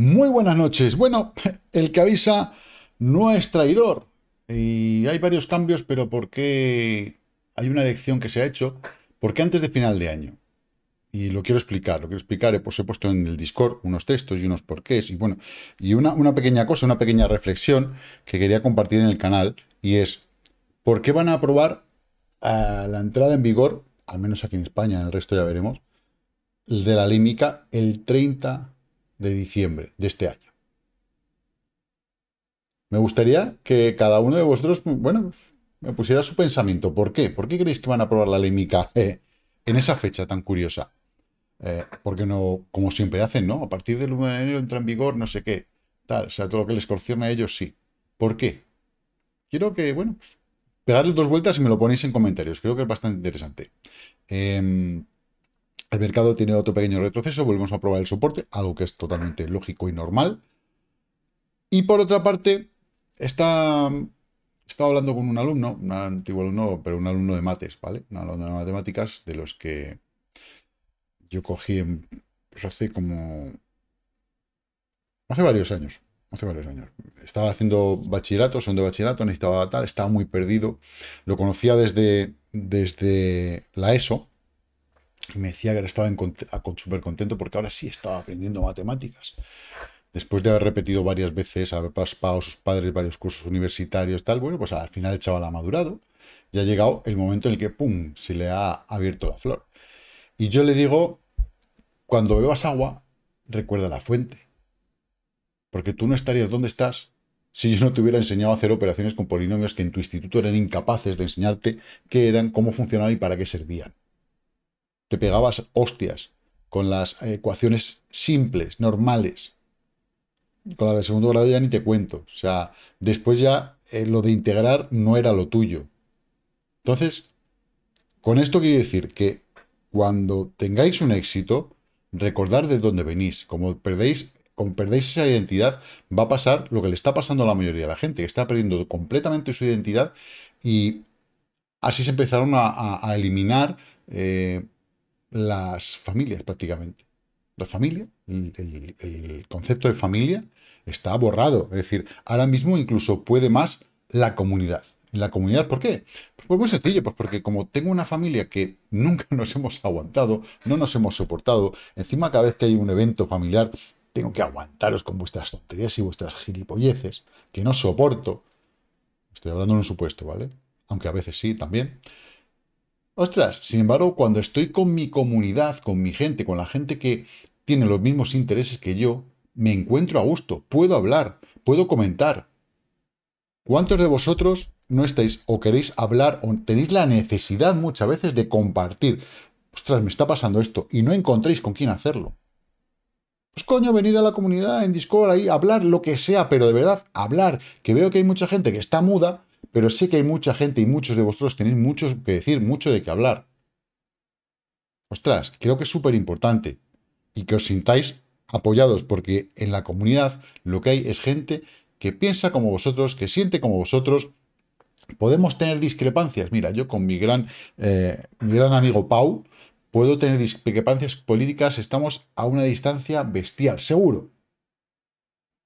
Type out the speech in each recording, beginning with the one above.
Muy buenas noches. Bueno, el que avisa no es traidor. Y hay varios cambios, pero ¿por qué hay una elección que se ha hecho? Porque antes de final de año. Y lo quiero explicar, lo quiero explicar, pues he puesto en el Discord unos textos y unos porqués, y bueno, y una, pequeña cosa, una pequeña reflexión que quería compartir en el canal, y es, ¿por qué van a aprobar a la entrada en vigor, al menos aquí en España, en el resto ya veremos, de la límica el 30 de diciembre de este año. Me gustaría que cada uno de vosotros, bueno, me pusiera su pensamiento. ¿Por qué? ¿Por qué creéis que van a aprobar la ley MICA en esa fecha tan curiosa? Eh, porque no, como siempre hacen, ¿no? A partir del 1 de enero entra en vigor no sé qué, tal, o sea, todo lo que les concierne a ellos sí. ¿Por qué? Quiero que, bueno, pues, dos vueltas y me lo ponéis en comentarios. Creo que es bastante interesante. Em, el mercado tiene otro pequeño retroceso, volvemos a probar el soporte, algo que es totalmente lógico y normal. Y por otra parte, está, estaba hablando con un alumno, un antiguo alumno, pero un alumno de mates, ¿vale? Un alumno de matemáticas, de los que yo cogí pues, hace como... Hace varios años, hace varios años. Estaba haciendo bachillerato, son de bachillerato, necesitaba tal, estaba muy perdido. Lo conocía desde, desde la ESO, y me decía que ahora estaba súper contento porque ahora sí estaba aprendiendo matemáticas. Después de haber repetido varias veces, haber pasado sus padres varios cursos universitarios, tal, bueno, pues al final el chaval ha madurado y ha llegado el momento en el que, ¡pum!, se le ha abierto la flor. Y yo le digo, cuando bebas agua, recuerda la fuente. Porque tú no estarías donde estás si yo no te hubiera enseñado a hacer operaciones con polinomios que en tu instituto eran incapaces de enseñarte qué eran, cómo funcionaban y para qué servían. Te pegabas hostias con las ecuaciones simples, normales. Con las de segundo grado ya ni te cuento. O sea, después ya eh, lo de integrar no era lo tuyo. Entonces, con esto quiero decir que cuando tengáis un éxito, recordad de dónde venís. Como perdéis, como perdéis esa identidad, va a pasar lo que le está pasando a la mayoría de la gente, que está perdiendo completamente su identidad y así se empezaron a, eliminar. Eh, las familias prácticamente. La familia, el, el, concepto de familia está borrado. Es decir, ahora mismo incluso puede más la comunidad. ¿En la comunidad por qué? Pues, pues muy sencillo, pues porque como tengo una familia que nunca nos hemos aguantado, no nos hemos soportado, encima cada vez que hay un evento familiar tengo que aguantaros con vuestras tonterías y vuestras gilipolleces, que no soporto. Estoy hablando en un supuesto, ¿vale? Aunque a veces sí, también. Ostras, sin embargo, cuando estoy con mi comunidad, con mi gente, con la gente que tiene los mismos intereses que yo, me encuentro a gusto, puedo hablar, puedo comentar. ¿Cuántos de vosotros no estáis o queréis hablar o tenéis la necesidad muchas veces de compartir? Ostras, me está pasando esto y no encontréis con quién hacerlo. Pues coño, venir a la comunidad en Discord ahí, hablar lo que sea, pero de verdad, hablar, que veo que hay mucha gente que está muda pero sé que hay mucha gente y muchos de vosotros tenéis mucho que decir, mucho de qué hablar. Ostras, creo que es súper importante y que os sintáis apoyados, porque en la comunidad lo que hay es gente que piensa como vosotros, que siente como vosotros. Podemos tener discrepancias. Mira, yo con mi gran, eh, mi gran amigo Pau puedo tener discrepancias políticas, estamos a una distancia bestial, seguro.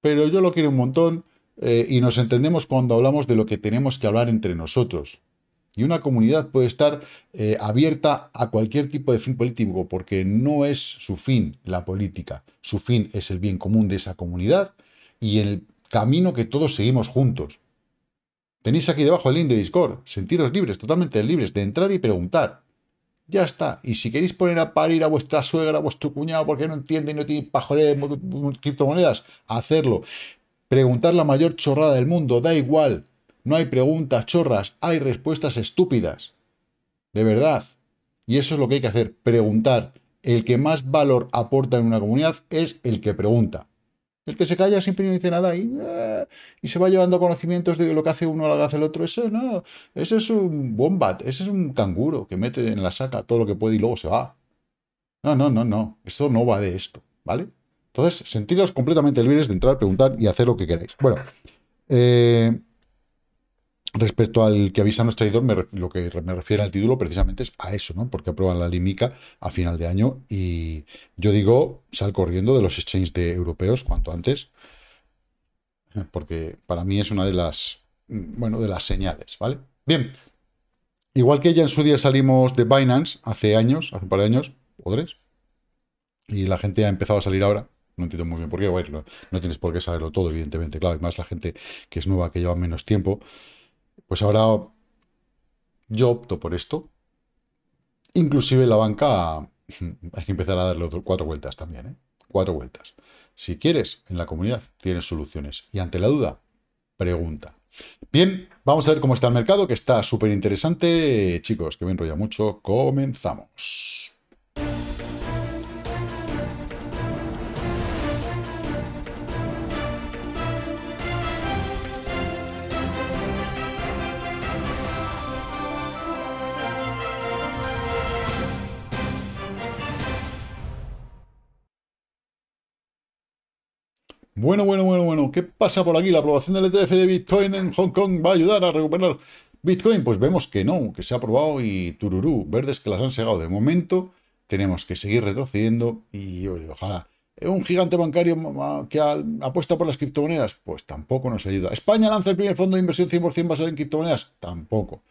Pero yo lo quiero un montón, eh, y nos entendemos cuando hablamos de lo que tenemos que hablar entre nosotros. Y una comunidad puede estar eh, abierta a cualquier tipo de fin político, porque no es su fin la política, su fin es el bien común de esa comunidad y el camino que todos seguimos juntos. Tenéis aquí debajo el link de Discord, sentiros libres, totalmente libres, de entrar y preguntar. Ya está. Y si queréis poner a parir a vuestra suegra, a vuestro cuñado, porque no entiende y no tiene pajolera de criptomonedas, hacerlo. Preguntar la mayor chorrada del mundo, da igual. No hay preguntas chorras, hay respuestas estúpidas. De verdad. Y eso es lo que hay que hacer, preguntar. El que más valor aporta en una comunidad es el que pregunta. El que se calla siempre no dice nada eh, y, se va llevando conocimientos de lo que hace uno, lo que hace el otro. Eso no, ese es un bombat, ese es un canguro que mete en la saca todo lo que puede y luego se va. No, no, no, no. Eso no va de esto, ¿vale? Entonces, sentiros completamente libres de entrar, preguntar y hacer lo que queráis. Bueno, eh, respecto al que avisa nuestro traidor, lo que me refiere al título precisamente es a eso, ¿no? Porque aprueban la limica a final de año y yo digo, sal corriendo de los exchanges de europeos cuanto antes, porque para mí es una de las, bueno, de las señales, ¿vale? Bien, igual que ya en su día salimos de Binance hace años, hace un par de años, podres, y la gente ha empezado a salir ahora, no entiendo muy bien por qué, bueno, no tienes por qué saberlo todo, evidentemente, claro, más la gente que es nueva, que lleva menos tiempo, pues ahora yo opto por esto. Inclusive la banca hay que empezar a darle cuatro vueltas también, ¿eh? cuatro vueltas. Si quieres, en la comunidad tienes soluciones. Y ante la duda, pregunta. Bien, vamos a ver cómo está el mercado, que está súper interesante. Chicos, que me enrolla mucho. Comenzamos. Bueno, bueno, bueno, bueno. ¿Qué pasa por aquí? ¿La aprobación del ETF de Bitcoin en Hong Kong va a ayudar a recuperar Bitcoin? Pues vemos que no, que se ha aprobado y tururú, verdes que las han cegado De momento tenemos que seguir retrocediendo y ojalá. ¿Eh, ¿Un gigante bancario que apuesta por las criptomonedas? Pues tampoco nos ayuda. ¿España lanza el primer fondo de inversión 100% basado en criptomonedas? Tampoco.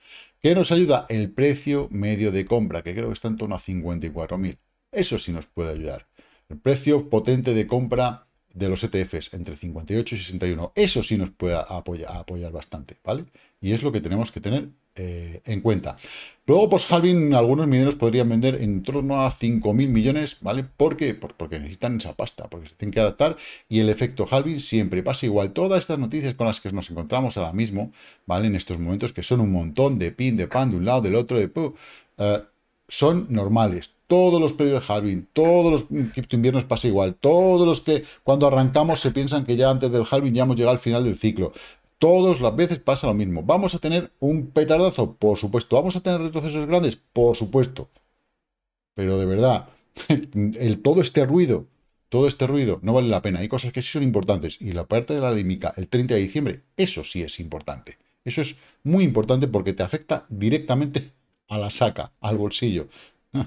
¿Qué nos ayuda? El precio medio de compra, que creo que está en torno a 54.000. Eso sí nos puede ayudar. El precio potente de compra de los ETFs entre 58 y 61. Eso sí nos puede apoyar, apoyar bastante, ¿vale? Y es lo que tenemos que tener eh, en cuenta. Luego, pues halving, algunos mineros podrían vender en torno a 5.000 millones, ¿vale? ¿Por qué? porque necesitan esa pasta, porque se tienen que adaptar y el efecto Halvin siempre pasa igual. Todas estas noticias con las que nos encontramos ahora mismo, ¿vale? En estos momentos que son un montón de pin, de pan, de un lado, del otro, de... pu eh, son normales todos los periodos de halving, todos los criptoinviernos pasa igual, todos los que cuando arrancamos se piensan que ya antes del halving ya hemos llegado al final del ciclo. Todas las veces pasa lo mismo. ¿Vamos a tener un petardazo? Por supuesto. ¿Vamos a tener retrocesos grandes? Por supuesto. Pero de verdad, todo este ruido, todo este ruido no vale la pena. Hay cosas que sí son importantes. Y la parte de la límica, el 30 de diciembre, eso sí es importante. Eso es muy importante porque te afecta directamente a la saca, al bolsillo.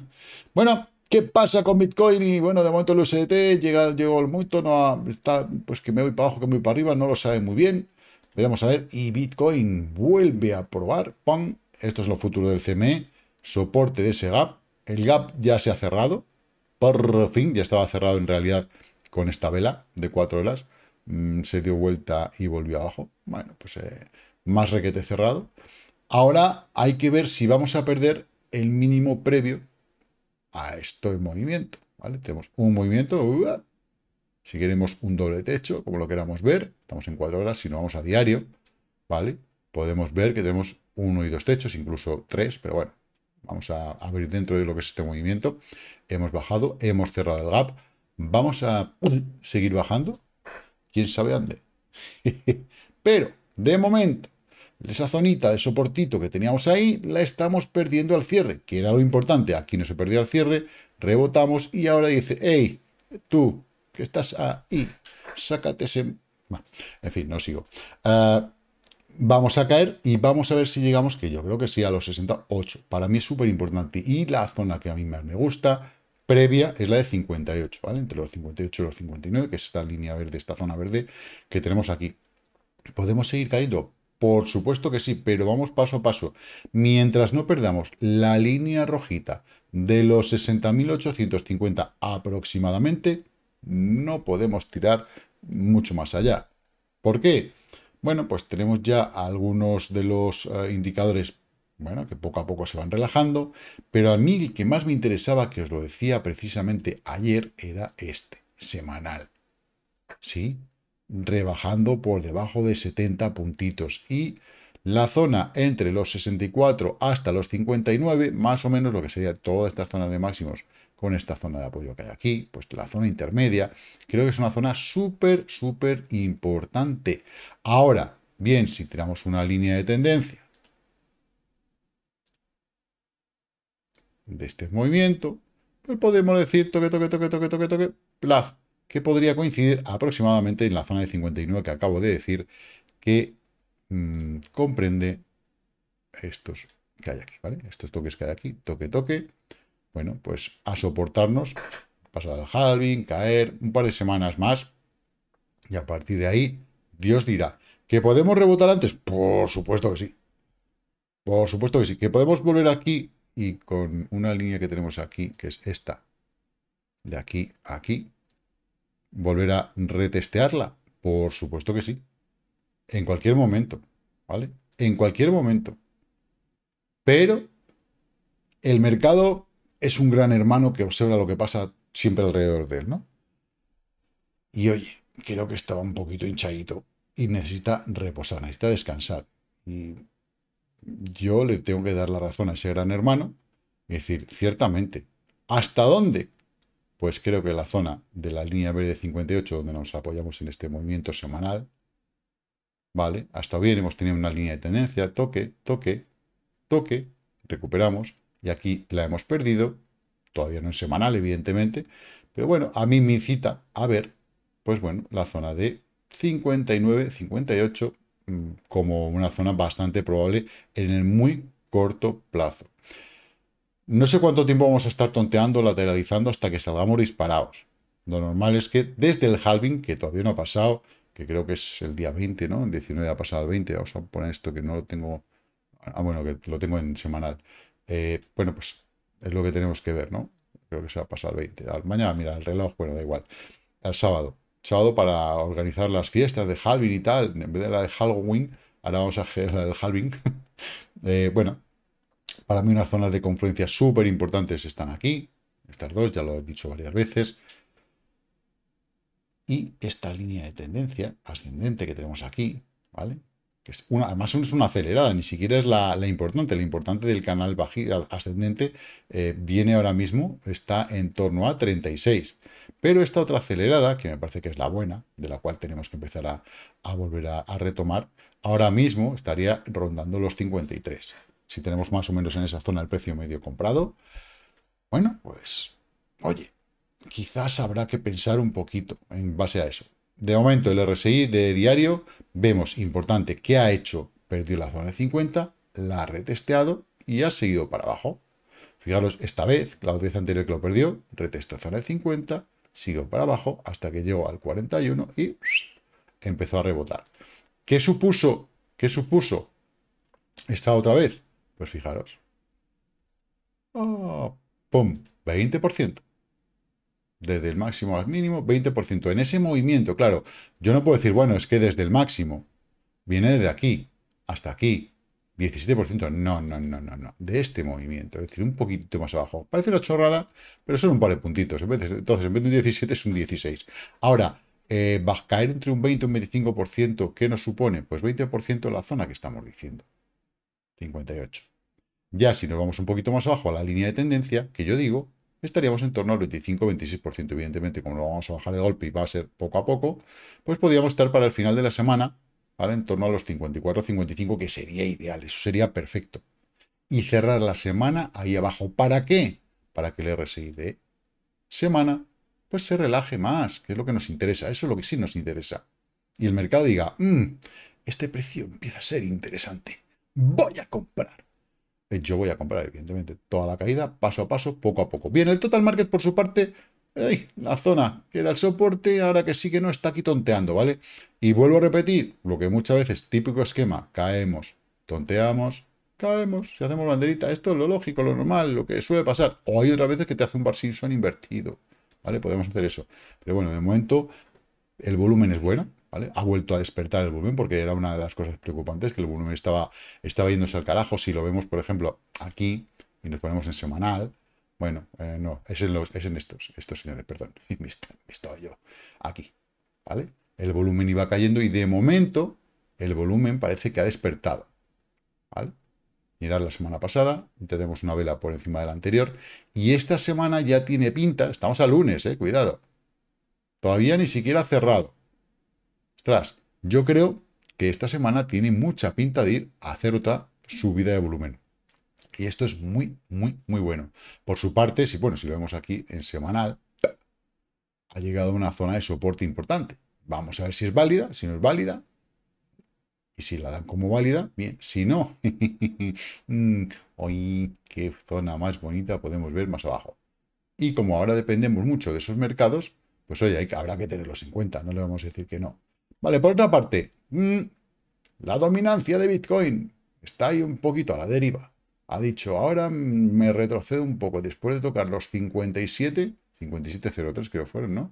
bueno, ¿qué pasa con Bitcoin? Y bueno, de momento el USDT llega, llegó el momento, no está, pues que me voy para abajo, que me voy para arriba, no lo sabe muy bien. veamos a ver. Y Bitcoin vuelve a probar. ¡Pum! Esto es lo futuro del CME. Soporte de ese gap. El gap ya se ha cerrado. Por fin, ya estaba cerrado en realidad con esta vela de cuatro horas. Mm, se dio vuelta y volvió abajo. Bueno, pues eh, más requete cerrado. Ahora hay que ver si vamos a perder el mínimo previo a esto en movimiento. ¿vale? Tenemos un movimiento, si queremos un doble techo, como lo queramos ver, estamos en cuatro horas, si no vamos a diario, ¿vale? Podemos ver que tenemos uno y dos techos, incluso tres, pero bueno, vamos a abrir dentro de lo que es este movimiento. Hemos bajado, hemos cerrado el gap, vamos a seguir bajando, quién sabe dónde. pero, de momento, esa zonita de soportito que teníamos ahí, la estamos perdiendo al cierre, que era lo importante. Aquí no se perdió al cierre, rebotamos y ahora dice, hey, tú, que estás ahí, sácate ese... en fin, no sigo. Ah, vamos a caer y vamos a ver si llegamos, que yo creo que sí, a los 68. Para mí es súper importante. Y la zona que a mí más me gusta, previa es la de 58, ¿vale? Entre los 58 y los 59, que es esta línea verde, esta zona verde que tenemos aquí. ¿Podemos seguir cayendo? Por supuesto que sí, pero vamos paso a paso. Mientras no perdamos la línea rojita de los 60.850 aproximadamente, no podemos tirar mucho más allá. ¿Por qué? Bueno, pues tenemos ya algunos de los eh, indicadores bueno, que poco a poco se van relajando, pero a mí el que más me interesaba, que os lo decía precisamente ayer, era este, semanal. ¿Sí? rebajando por debajo de 70 puntitos y la zona entre los 64 hasta los 59, más o menos lo que sería toda esta zona de máximos con esta zona de apoyo que hay aquí, pues la zona intermedia, creo que es una zona súper, súper importante. Ahora, bien, si tiramos una línea de tendencia de este movimiento, pues podemos decir toque, toque, toque, toque, toque, toque, plaf, que podría coincidir aproximadamente en la zona de 59 que acabo de decir, que mm, comprende estos que hay aquí, ¿vale? Estos toques que hay aquí, toque, toque. Bueno, pues a soportarnos, pasar al halving, caer un par de semanas más y a partir de ahí, Dios dirá, ¿que podemos rebotar antes? Por supuesto que sí. Por supuesto que sí. ¿Que podemos volver aquí y con una línea que tenemos aquí, que es esta, de aquí a aquí, volver a retestearla? Por supuesto que sí. En cualquier momento, ¿vale? En cualquier momento. Pero el mercado es un gran hermano que observa lo que pasa siempre alrededor de él, ¿no? Y oye, creo que estaba un poquito hinchadito y necesita reposar, necesita descansar. Y yo le tengo que dar la razón a ese gran hermano y decir, ciertamente, ¿hasta dónde? pues creo que la zona de la línea verde 58, donde nos apoyamos en este movimiento semanal, ¿vale? Hasta bien hemos tenido una línea de tendencia, toque, toque, toque, recuperamos, y aquí la hemos perdido, todavía no es semanal, evidentemente, pero bueno, a mí me incita a ver, pues bueno, la zona de 59, 58, mm, como una zona bastante probable en el muy corto plazo. No sé cuánto tiempo vamos a estar tonteando, lateralizando hasta que salgamos disparados. Lo normal es que desde el halving, que todavía no ha pasado, que creo que es el día 20, ¿no? En 19 ha pasado el 20, vamos a poner esto que no lo tengo... Ah, bueno, que lo tengo en semanal. Eh, bueno, pues es lo que tenemos que ver, ¿no? Creo que se va a pasar el 20. Mañana, mira, el reloj, bueno, da igual. Al sábado. Sábado para organizar las fiestas de Halving y tal. En vez de la de Halloween, ahora vamos a hacer la del Halving. Eh, bueno, para mí unas zonas de confluencia súper importantes están aquí, estas dos, ya lo he dicho varias veces, y esta línea de tendencia ascendente que tenemos aquí, ¿vale? Que es una, además es una acelerada, ni siquiera es la, importante, la importante del canal bajista ascendente eh, viene ahora mismo, está en torno a 36. Pero esta otra acelerada, que me parece que es la buena, de la cual tenemos que empezar a, volver a, a retomar, ahora mismo estaría rondando los 53. Si tenemos más o menos en esa zona el precio medio comprado, bueno, pues, oye, quizás habrá que pensar un poquito en base a eso. De momento, el RSI de diario, vemos, importante, que ha hecho? Perdió la zona de 50, la ha retesteado y ha seguido para abajo. Fijaros, esta vez, la vez anterior que lo perdió, retestó zona de 50, siguió para abajo hasta que llegó al 41 y empezó a rebotar. ¿Qué supuso? ¿Qué supuso? Esta otra vez, pues fijaros. Ah, ¡Pum! 20%. Desde el máximo al mínimo, 20%. En ese movimiento, claro, yo no puedo decir, bueno, es que desde el máximo viene desde aquí hasta aquí. 17%. No, no, no, no, no. De este movimiento. Es decir, un poquito más abajo. Parece una chorrada, pero son un par de puntitos. Entonces, en vez de un 17 es un 16. Ahora, eh, va a caer entre un 20 y un 25%. ¿Qué nos supone? Pues 20% la zona que estamos diciendo. 58. Ya si nos vamos un poquito más abajo a la línea de tendencia, que yo digo, estaríamos en torno al 25-26%. Evidentemente, como lo vamos a bajar de golpe y va a ser poco a poco, pues podríamos estar para el final de la semana ¿vale? en torno a los 54-55, que sería ideal, eso sería perfecto. Y cerrar la semana ahí abajo. ¿Para qué? Para que el RSI de semana pues se relaje más, que es lo que nos interesa, eso es lo que sí nos interesa. Y el mercado diga, mm, este precio empieza a ser interesante voy a comprar. Eh, yo voy a comprar, evidentemente, toda la caída, paso a paso, poco a poco. Bien, el total market, por su parte, la zona que era el soporte, ahora que sí que no, está aquí tonteando, ¿vale? Y vuelvo a repetir lo que muchas veces, típico esquema, caemos, tonteamos, caemos, si hacemos banderita, esto es lo lógico, lo normal, lo que suele pasar. O hay otras veces que te hace un Bar son invertido, ¿vale? Podemos hacer eso. Pero bueno, de momento el volumen es bueno, ha vuelto a despertar el volumen porque era una de las cosas preocupantes, que el volumen estaba, estaba yéndose al carajo. Si lo vemos, por ejemplo, aquí, y nos ponemos en semanal, bueno, eh, no, es en, los, es en estos, estos señores, perdón, me, estaba yo aquí, ¿vale? El volumen iba cayendo y de momento el volumen parece que ha despertado, ¿vale? Mirad la semana pasada, tenemos una vela por encima de la anterior y esta semana ya tiene pinta, estamos a lunes, eh, cuidado, todavía ni siquiera ha cerrado, tras, yo creo que esta semana tiene mucha pinta de ir a hacer otra subida de volumen. Y esto es muy, muy, muy bueno. Por su parte, si, bueno, si lo vemos aquí en semanal, ha llegado una zona de soporte importante. Vamos a ver si es válida, si no es válida. Y si la dan como válida, bien. Si no, mm, hoy qué zona más bonita podemos ver más abajo. Y como ahora dependemos mucho de esos mercados, pues oye, hay, habrá que tenerlos en cuenta. No le vamos a decir que no. Vale, por otra parte, mm, la dominancia de Bitcoin está ahí un poquito a la deriva. Ha dicho, ahora me retrocedo un poco después de tocar los 57, 57.03 creo fueron, ¿no?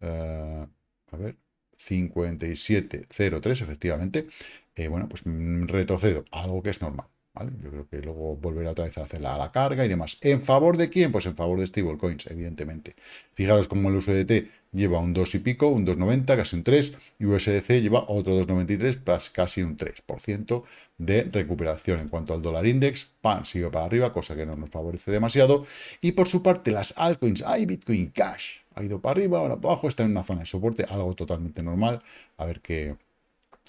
Eh, a ver, 57.03 efectivamente. Eh, bueno, pues mm, retrocedo, algo que es normal. Yo creo que luego volverá otra vez a hacerla a la carga y demás. ¿En favor de quién? Pues en favor de stablecoins, evidentemente. Fijaros cómo el USDT lleva un 2 y pico, un 2,90, casi un 3, y USDC lleva otro 2,93, casi un 3% de recuperación. En cuanto al dólar index, pan, sigue para arriba, cosa que no nos favorece demasiado. Y por su parte, las altcoins, hay Bitcoin Cash, ha ido para arriba, ahora para abajo, está en una zona de soporte, algo totalmente normal. A ver qué,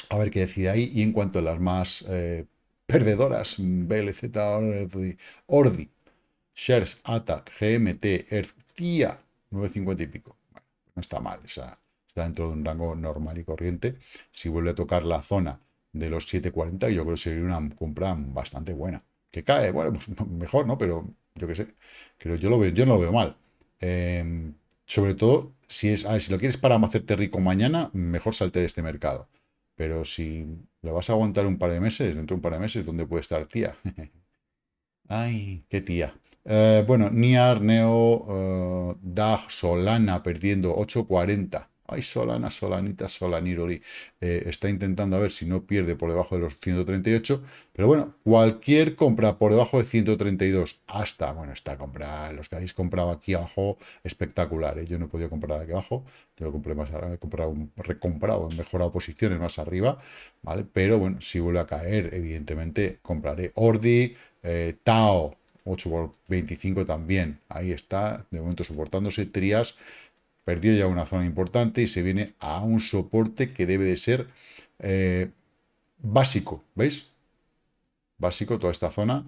a ver qué decide ahí. Y en cuanto a las más... Eh, perdedoras, BLZ, Ordi, Shares, Attack, GMT, Earth, TIA, 9.50 y pico. no está mal, está dentro de un rango normal y corriente. Si vuelve a tocar la zona de los 7.40, yo creo que sería una compra bastante buena. Que cae, bueno, pues, mejor, ¿no? Pero yo qué sé, creo, yo, lo veo, yo no lo veo mal. Em, sobre todo, si, es, si lo quieres para hacerte rico mañana, mejor salte de este mercado. Pero si ¿La vas a aguantar un par de meses? Dentro de un par de meses, ¿dónde puede estar tía? Ay, qué tía. Eh, bueno, Niar, Neo, eh, DAG, Solana perdiendo 8.40. Ay, Solana, Solanita, Solaniroli. Eh, está intentando a ver si no pierde por debajo de los 138. Pero bueno, cualquier compra por debajo de 132 hasta, bueno, esta compra, los que habéis comprado aquí abajo, espectacular. ¿eh? Yo no he podido comprar aquí abajo. Yo lo compré más arriba, he comprado, recomprado, he mejorado posiciones más arriba. ¿vale? Pero bueno, si vuelve a caer, evidentemente compraré Ordi, eh, Tao, 8 x 25 también. Ahí está, de momento soportándose. Trias perdió ya una zona importante y se viene a un soporte que debe de ser eh, básico, ¿veis? Básico toda esta zona,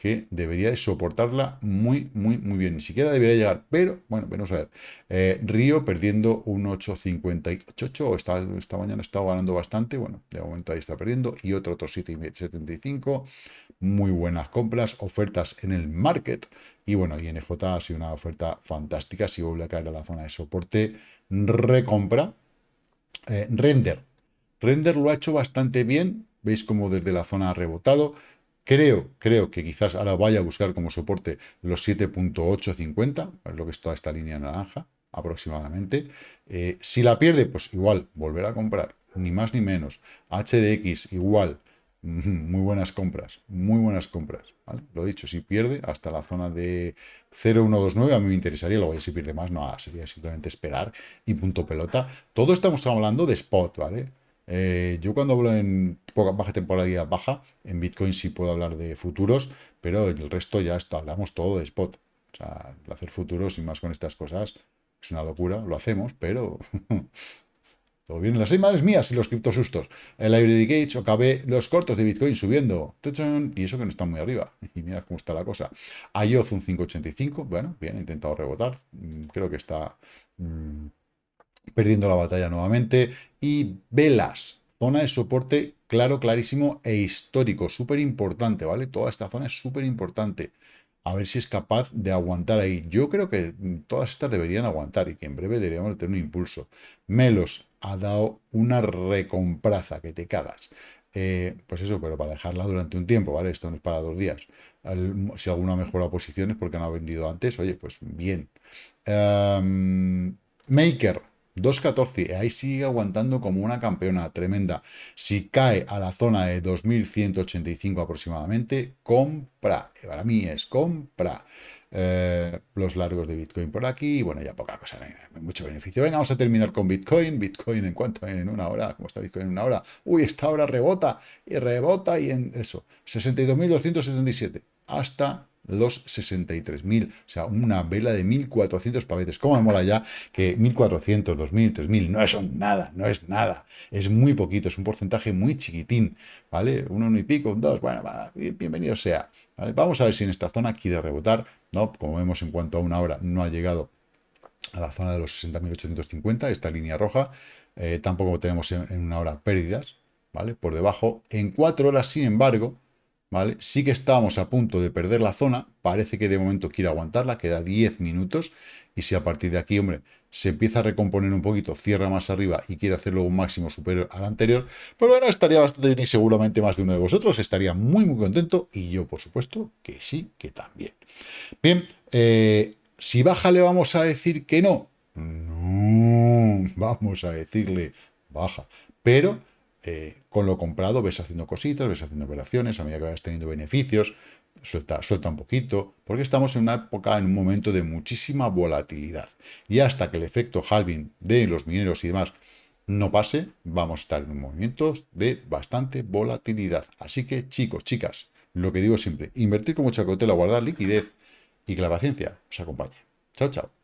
que debería de soportarla muy, muy, muy bien. Ni siquiera debería llegar, pero bueno, vamos a ver. Eh, Río perdiendo un 8,58, esta, esta mañana estaba ganando bastante, bueno, de momento ahí está perdiendo, y otro, otro 7,75, muy buenas compras, ofertas en el market, y bueno, INJ ha sido una oferta fantástica, si vuelve a caer a la zona de soporte, recompra, eh, render. Render lo ha hecho bastante bien, veis como desde la zona ha rebotado, Creo, creo que quizás ahora vaya a buscar como soporte los 7.850, es lo que es toda esta línea naranja aproximadamente. Eh, si la pierde, pues igual, volver a comprar, ni más ni menos. HDX igual, muy buenas compras, muy buenas compras. Lo Lo dicho, si pierde hasta la zona de 0,129, a mí me interesaría, luego si pierde más, no, sería simplemente esperar y punto pelota. Todo estamos hablando de spot, ¿vale? Eh, yo cuando hablo en poca, baja temporalidad baja, en Bitcoin sí puedo hablar de futuros, pero en el resto ya hablamos todo de spot. O sea, hacer futuros y más con estas cosas es una locura, lo hacemos, pero... todo bien, las madres mías y los criptosustos. El Library o acabé los cortos de Bitcoin subiendo. Y eso que no está muy arriba. Y mira cómo está la cosa. IOS un 585. Bueno, bien, he intentado rebotar. Mm, creo que está... Mm, perdiendo la batalla nuevamente. Y velas, zona de soporte claro, clarísimo e histórico, súper importante, ¿vale? Toda esta zona es súper importante. A ver si es capaz de aguantar ahí. Yo creo que todas estas deberían aguantar y que en breve deberíamos tener un impulso. Melos ha dado una recompraza, que te cagas. Eh, pues eso, pero para dejarla durante un tiempo, ¿vale? Esto no es para dos días. si alguna mejora posiciones porque no ha vendido antes, oye, pues bien. Em, Maker, 2.14, ahí sigue aguantando como una campeona tremenda. Si cae a la zona de 2.185 aproximadamente, compra. Eh, para mí es compra. Eh, los largos de Bitcoin por aquí, bueno, ya poca cosa, mucho beneficio. Venga, vamos a terminar con Bitcoin. Bitcoin en cuanto en una hora, ¿cómo está Bitcoin en una hora? Uy, esta hora rebota y rebota y en eso, 62.277 hasta los 63.000, o sea, una vela de 1.400 pavetes. ¿Cómo me mola ya que 1.400, 2.000, 3.000 no son nada, no es nada, es muy poquito, es un porcentaje muy chiquitín, ¿vale? uno y pico, un dos, bueno, bienvenido sea. Vamos a ver si en esta zona quiere rebotar, ¿no? Como vemos, en cuanto a una hora no ha llegado a la zona de los 60.850, esta línea roja, eh, tampoco tenemos en una hora pérdidas, ¿vale? Por debajo, en cuatro horas, sin embargo, Sí que estábamos a punto de perder la zona, parece que de momento quiere aguantarla, queda 10 minutos, y si a partir de aquí, hombre, se empieza a recomponer un poquito, cierra más arriba y quiere hacerlo un máximo superior al anterior, pues bueno, estaría bastante bien y seguramente más de uno de vosotros estaría muy, muy contento, y yo, por supuesto, que sí, que también. Bien, eh, si baja le vamos a decir que no, no, vamos a decirle baja, pero eh, con lo comprado ves haciendo cositas, ves haciendo operaciones, a medida que vas teniendo beneficios, suelta, suelta un poquito, porque estamos en una época, en un momento de muchísima volatilidad. Y hasta que el efecto halving de los mineros y demás no pase, vamos a estar en movimientos de bastante volatilidad. Así que chicos, chicas, lo que digo siempre, invertir con mucha cautela, guardar liquidez y que la paciencia os acompañe. Chao, chao.